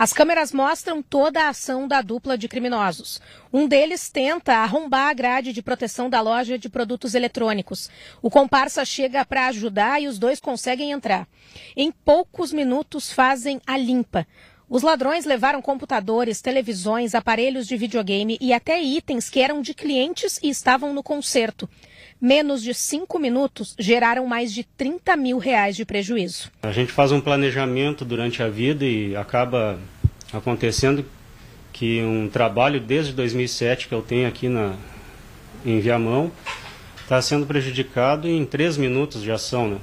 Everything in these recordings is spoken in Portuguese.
As câmeras mostram toda a ação da dupla de criminosos. Um deles tenta arrombar a grade de proteção da loja de produtos eletrônicos. O comparsa chega para ajudar e os dois conseguem entrar. Em poucos minutos fazem a limpa. Os ladrões levaram computadores, televisões, aparelhos de videogame e até itens que eram de clientes e estavam no conserto menos de cinco minutos geraram mais de 30 mil reais de prejuízo. A gente faz um planejamento durante a vida e acaba acontecendo que um trabalho desde 2007 que eu tenho aqui na, em Viamão está sendo prejudicado em três minutos de ação, né?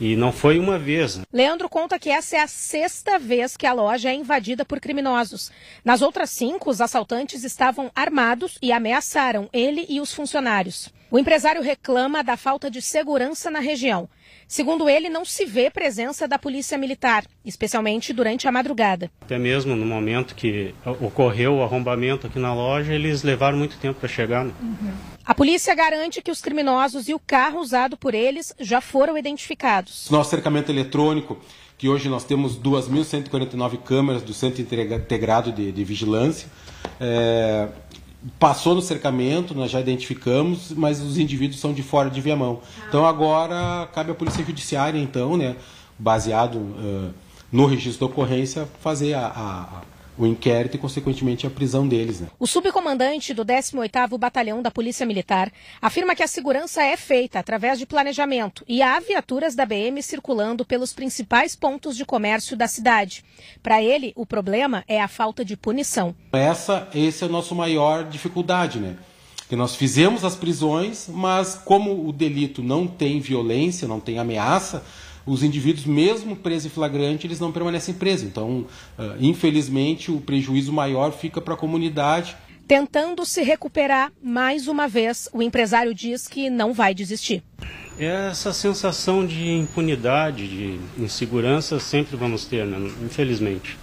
E não foi uma vez. Né? Leandro conta que essa é a sexta vez que a loja é invadida por criminosos. Nas outras cinco, os assaltantes estavam armados e ameaçaram ele e os funcionários. O empresário reclama da falta de segurança na região. Segundo ele, não se vê presença da polícia militar, especialmente durante a madrugada. Até mesmo no momento que ocorreu o arrombamento aqui na loja, eles levaram muito tempo para chegar. Né? Uhum. A polícia garante que os criminosos e o carro usado por eles já foram identificados. Nosso cercamento eletrônico, que hoje nós temos 2.149 câmeras do Centro Integrado de, de Vigilância, é, passou no cercamento, nós já identificamos, mas os indivíduos são de fora de Viamão. Ah. Então agora cabe à Polícia Judiciária, então, né, baseado uh, no registro da ocorrência, fazer a, a, o inquérito e, consequentemente, a prisão deles. Né? O subcomandante do 18º Batalhão da Polícia Militar afirma que a segurança é feita através de planejamento e há viaturas da BM circulando pelos principais pontos de comércio da cidade. Para ele, o problema é a falta de punição. Essa, esse é o nosso maior dificuldade, né? Que nós fizemos as prisões, mas como o delito não tem violência, não tem ameaça, os indivíduos, mesmo presos em flagrante, eles não permanecem presos. Então, ah, infelizmente, o prejuízo maior fica para a comunidade. Tentando se recuperar mais uma vez, o empresário diz que não vai desistir. Essa sensação de impunidade, de insegurança, sempre vamos ter, né? infelizmente.